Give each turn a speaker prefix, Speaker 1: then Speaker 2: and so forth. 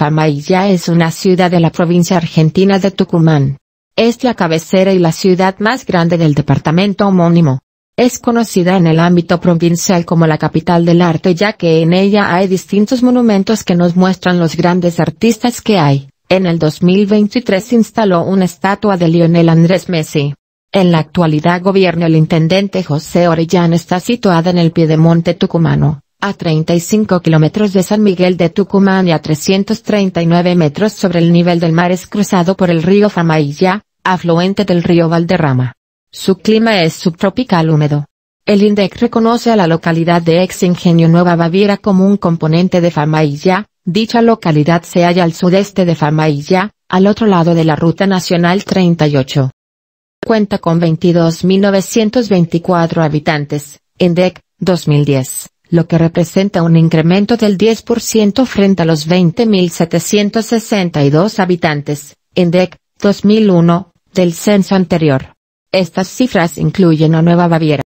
Speaker 1: Famailla es una ciudad de la provincia argentina de Tucumán. Es la cabecera y la ciudad más grande del departamento homónimo. Es conocida en el ámbito provincial como la capital del arte ya que en ella hay distintos monumentos que nos muestran los grandes artistas que hay. En el 2023 se instaló una estatua de Lionel Andrés Messi. En la actualidad gobierna el intendente José Orellán está situada en el piedemonte tucumano, a 35 kilómetros de San Miguel de Tucumán y a 339 metros sobre el nivel del mar es cruzado por el río Famailla, afluente del río Valderrama. Su clima es subtropical húmedo. El INDEC reconoce a la localidad de Ex Ingenio Nueva Baviera como un componente de Famailla, dicha localidad se halla al sudeste de Famailla, al otro lado de la Ruta Nacional 38. Cuenta con 22.924 habitantes, INDEC, 2010 lo que representa un incremento del 10% frente a los 20.762 habitantes, en dec 2001, del censo anterior. Estas cifras incluyen a Nueva Baviera,